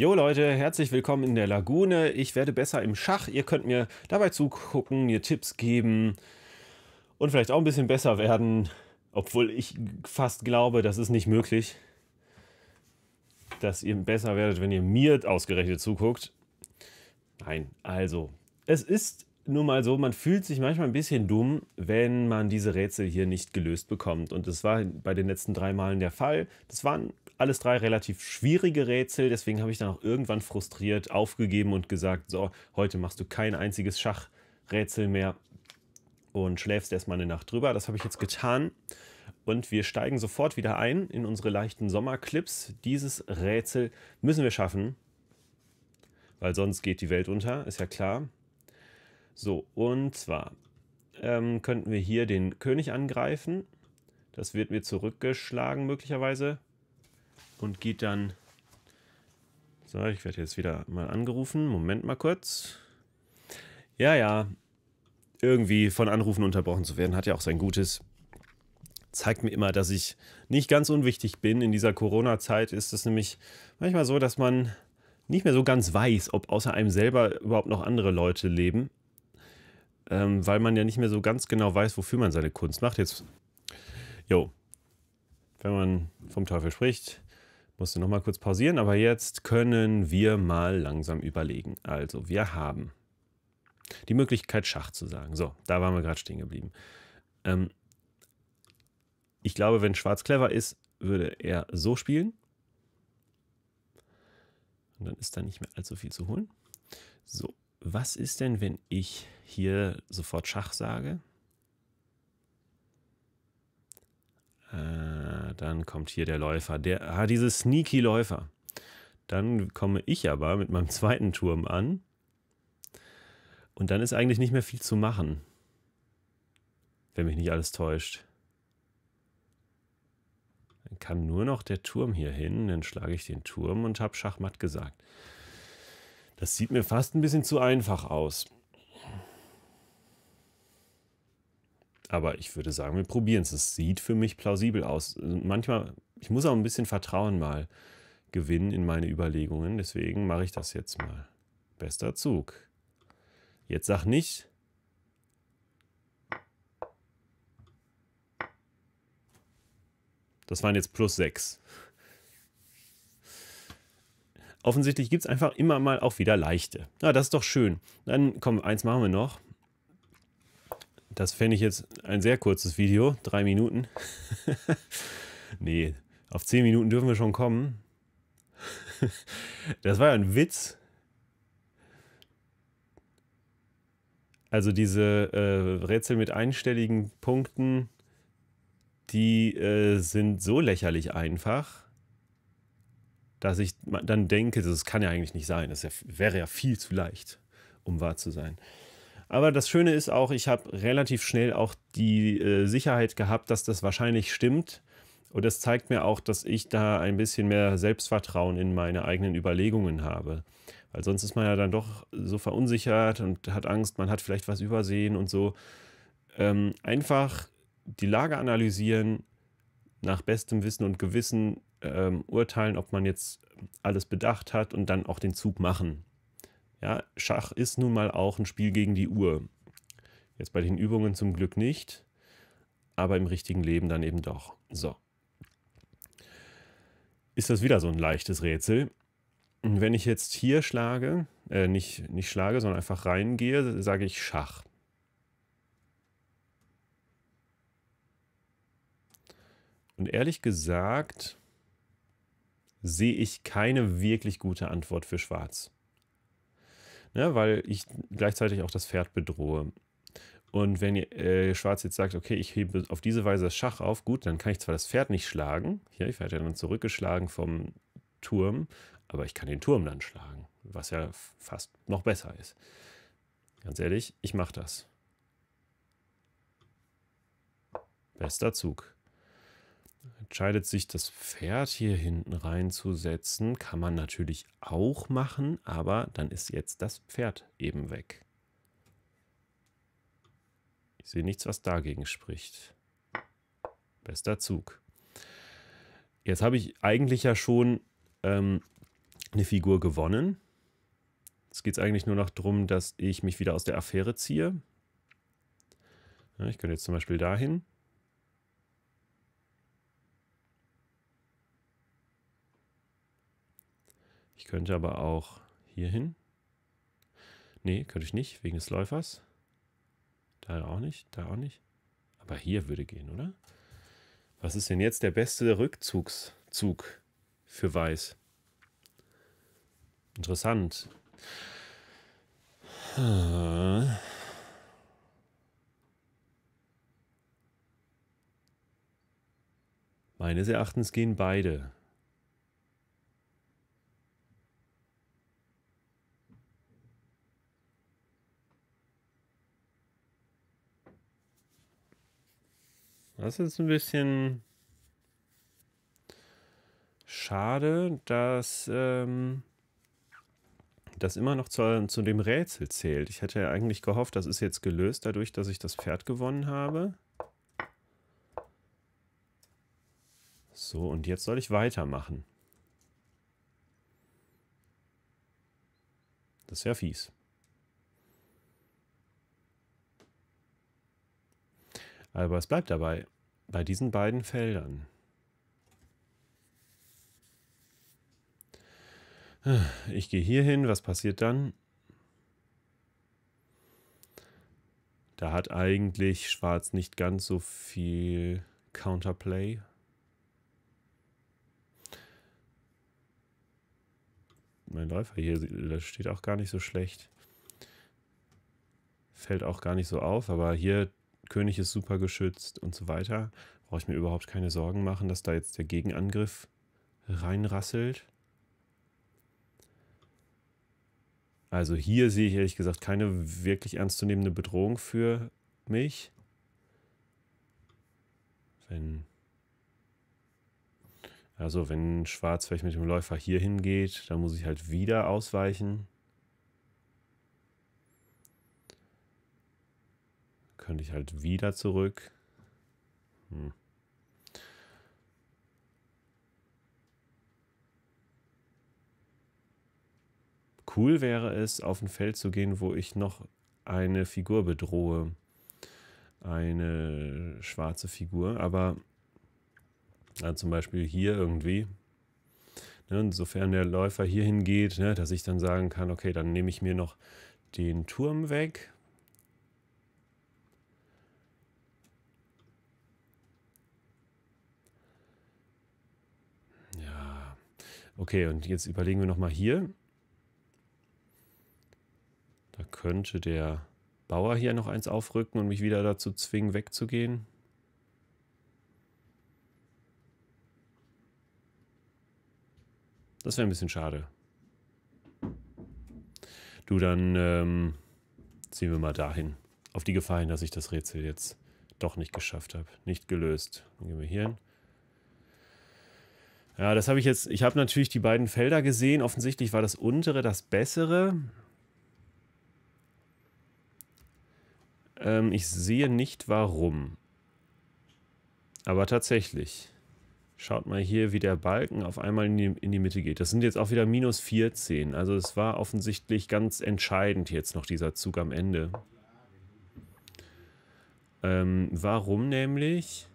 Jo Leute, herzlich willkommen in der Lagune. Ich werde besser im Schach. Ihr könnt mir dabei zugucken, mir Tipps geben und vielleicht auch ein bisschen besser werden, obwohl ich fast glaube, das ist nicht möglich, dass ihr besser werdet, wenn ihr mir ausgerechnet zuguckt. Nein, also, es ist nun mal so, man fühlt sich manchmal ein bisschen dumm, wenn man diese Rätsel hier nicht gelöst bekommt. Und das war bei den letzten drei Malen der Fall. Das waren alles drei relativ schwierige Rätsel, deswegen habe ich dann auch irgendwann frustriert aufgegeben und gesagt, so, heute machst du kein einziges Schachrätsel mehr und schläfst erstmal eine Nacht drüber. Das habe ich jetzt getan und wir steigen sofort wieder ein in unsere leichten Sommerclips. Dieses Rätsel müssen wir schaffen, weil sonst geht die Welt unter, ist ja klar. So, und zwar ähm, könnten wir hier den König angreifen. Das wird mir zurückgeschlagen möglicherweise und geht dann. So, ich werde jetzt wieder mal angerufen. Moment mal kurz. Ja, ja. Irgendwie von Anrufen unterbrochen zu werden, hat ja auch sein Gutes. Zeigt mir immer, dass ich nicht ganz unwichtig bin. In dieser Corona-Zeit ist es nämlich manchmal so, dass man nicht mehr so ganz weiß, ob außer einem selber überhaupt noch andere Leute leben. Ähm, weil man ja nicht mehr so ganz genau weiß, wofür man seine Kunst macht. Jetzt, jo, wenn man vom Teufel spricht, musste noch mal kurz pausieren, aber jetzt können wir mal langsam überlegen. Also, wir haben die Möglichkeit, Schach zu sagen. So, da waren wir gerade stehen geblieben. Ähm, ich glaube, wenn Schwarz clever ist, würde er so spielen. Und dann ist da nicht mehr allzu viel zu holen. So, was ist denn, wenn ich hier sofort Schach sage? Äh dann kommt hier der Läufer. Der, ah, diese sneaky Läufer. Dann komme ich aber mit meinem zweiten Turm an. Und dann ist eigentlich nicht mehr viel zu machen. Wenn mich nicht alles täuscht. Dann kann nur noch der Turm hier hin. Dann schlage ich den Turm und habe Schachmatt gesagt. Das sieht mir fast ein bisschen zu einfach aus. Aber ich würde sagen, wir probieren es. Es sieht für mich plausibel aus. Manchmal, ich muss auch ein bisschen Vertrauen mal gewinnen in meine Überlegungen. Deswegen mache ich das jetzt mal. Bester Zug. Jetzt sag nicht. Das waren jetzt plus 6. Offensichtlich gibt es einfach immer mal auch wieder leichte. Na, das ist doch schön. Dann komm, eins machen wir noch. Das fände ich jetzt ein sehr kurzes Video, drei Minuten. nee, auf zehn Minuten dürfen wir schon kommen. das war ja ein Witz. Also diese äh, Rätsel mit einstelligen Punkten, die äh, sind so lächerlich einfach, dass ich dann denke, das kann ja eigentlich nicht sein. Das wäre ja viel zu leicht, um wahr zu sein. Aber das Schöne ist auch, ich habe relativ schnell auch die äh, Sicherheit gehabt, dass das wahrscheinlich stimmt. Und das zeigt mir auch, dass ich da ein bisschen mehr Selbstvertrauen in meine eigenen Überlegungen habe. Weil sonst ist man ja dann doch so verunsichert und hat Angst, man hat vielleicht was übersehen und so. Ähm, einfach die Lage analysieren, nach bestem Wissen und Gewissen ähm, urteilen, ob man jetzt alles bedacht hat und dann auch den Zug machen. Ja, Schach ist nun mal auch ein Spiel gegen die Uhr. Jetzt bei den Übungen zum Glück nicht, aber im richtigen Leben dann eben doch. So. Ist das wieder so ein leichtes Rätsel? Und Wenn ich jetzt hier schlage, äh, nicht, nicht schlage, sondern einfach reingehe, sage ich Schach. Und ehrlich gesagt sehe ich keine wirklich gute Antwort für Schwarz ne, weil ich gleichzeitig auch das Pferd bedrohe. Und wenn äh, Schwarz jetzt sagt, okay, ich hebe auf diese Weise das Schach auf, gut, dann kann ich zwar das Pferd nicht schlagen, hier, ich werde ja dann zurückgeschlagen vom Turm, aber ich kann den Turm dann schlagen, was ja fast noch besser ist. Ganz ehrlich, ich mache das. Bester Zug entscheidet sich, das Pferd hier hinten reinzusetzen. Kann man natürlich auch machen, aber dann ist jetzt das Pferd eben weg. Ich sehe nichts, was dagegen spricht. Bester Zug. Jetzt habe ich eigentlich ja schon ähm, eine Figur gewonnen. Jetzt geht es eigentlich nur noch darum, dass ich mich wieder aus der Affäre ziehe. Ja, ich könnte jetzt zum Beispiel dahin. Ich könnte aber auch hier hin. Nee, könnte ich nicht, wegen des Läufers. Da auch nicht, da auch nicht. Aber hier würde gehen, oder? Was ist denn jetzt der beste Rückzugszug für Weiß? Interessant. Meines Erachtens gehen beide. das ist ein bisschen schade, dass ähm, das immer noch zu, zu dem Rätsel zählt. Ich hätte ja eigentlich gehofft, das ist jetzt gelöst dadurch, dass ich das Pferd gewonnen habe. So, und jetzt soll ich weitermachen. Das ist ja fies. Aber es bleibt dabei bei diesen beiden Feldern. Ich gehe hier hin, was passiert dann? Da hat eigentlich Schwarz nicht ganz so viel Counterplay. Mein Läufer hier das steht auch gar nicht so schlecht. Fällt auch gar nicht so auf, aber hier König ist super geschützt und so weiter. Brauche ich mir überhaupt keine Sorgen machen, dass da jetzt der Gegenangriff reinrasselt. Also hier sehe ich ehrlich gesagt keine wirklich ernstzunehmende Bedrohung für mich. Wenn also wenn Schwarz vielleicht mit dem Läufer hier hingeht, dann muss ich halt wieder ausweichen. könnte ich halt wieder zurück. Hm. Cool wäre es, auf ein Feld zu gehen, wo ich noch eine Figur bedrohe. Eine schwarze Figur, aber ja, zum Beispiel hier irgendwie. Ne, insofern der Läufer hier hingeht, ne, dass ich dann sagen kann, okay, dann nehme ich mir noch den Turm weg Okay, und jetzt überlegen wir nochmal hier. Da könnte der Bauer hier noch eins aufrücken und mich wieder dazu zwingen, wegzugehen. Das wäre ein bisschen schade. Du, dann ähm, ziehen wir mal dahin. Auf die Gefahr hin, dass ich das Rätsel jetzt doch nicht geschafft habe. Nicht gelöst. Dann gehen wir hier hin. Ja, das habe ich jetzt. Ich habe natürlich die beiden Felder gesehen. Offensichtlich war das untere das bessere. Ähm, ich sehe nicht warum. Aber tatsächlich. Schaut mal hier, wie der Balken auf einmal in die, in die Mitte geht. Das sind jetzt auch wieder minus 14. Also es war offensichtlich ganz entscheidend jetzt noch dieser Zug am Ende. Ähm, warum nämlich?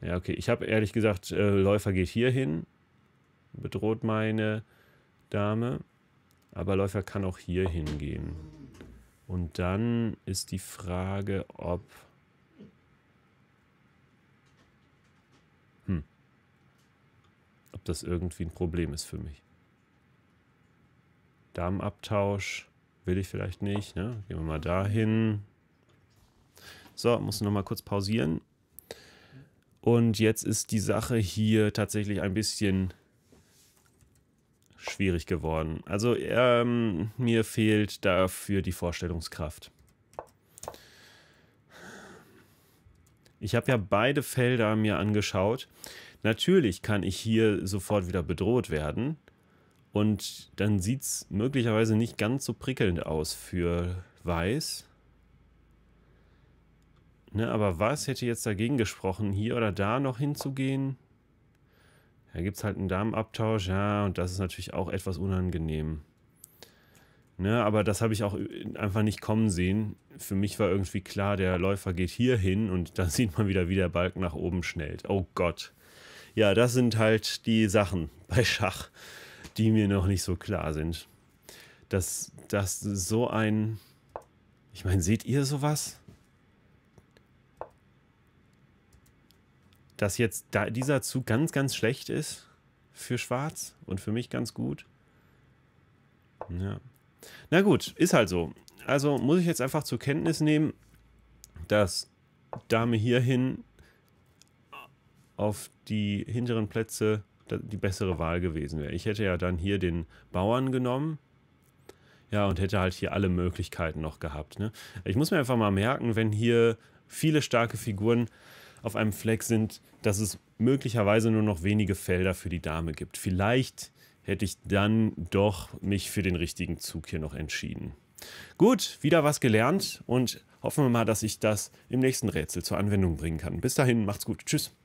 Ja, okay. Ich habe ehrlich gesagt, äh, Läufer geht hier hin, bedroht meine Dame. Aber Läufer kann auch hier hingehen. Und dann ist die Frage, ob... Hm. Ob das irgendwie ein Problem ist für mich. Damenabtausch will ich vielleicht nicht. Ne? Gehen wir mal dahin. So, muss nochmal kurz pausieren. Und jetzt ist die Sache hier tatsächlich ein bisschen schwierig geworden. Also ähm, mir fehlt dafür die Vorstellungskraft. Ich habe ja beide Felder mir angeschaut. Natürlich kann ich hier sofort wieder bedroht werden. Und dann sieht es möglicherweise nicht ganz so prickelnd aus für Weiß. Ne, aber was hätte jetzt dagegen gesprochen, hier oder da noch hinzugehen? Da gibt es halt einen Damenabtausch, ja, und das ist natürlich auch etwas unangenehm. Ne, aber das habe ich auch einfach nicht kommen sehen. Für mich war irgendwie klar, der Läufer geht hier hin und da sieht man wieder, wie der Balken nach oben schnellt. Oh Gott. Ja, das sind halt die Sachen bei Schach, die mir noch nicht so klar sind. Dass das so ein. Ich meine, seht ihr sowas? dass jetzt da dieser Zug ganz, ganz schlecht ist für Schwarz und für mich ganz gut. Ja. Na gut, ist halt so. Also muss ich jetzt einfach zur Kenntnis nehmen, dass Dame hierhin auf die hinteren Plätze die bessere Wahl gewesen wäre. Ich hätte ja dann hier den Bauern genommen. Ja, und hätte halt hier alle Möglichkeiten noch gehabt. Ne? Ich muss mir einfach mal merken, wenn hier viele starke Figuren auf einem Fleck sind, dass es möglicherweise nur noch wenige Felder für die Dame gibt. Vielleicht hätte ich dann doch mich für den richtigen Zug hier noch entschieden. Gut, wieder was gelernt und hoffen wir mal, dass ich das im nächsten Rätsel zur Anwendung bringen kann. Bis dahin, macht's gut. Tschüss.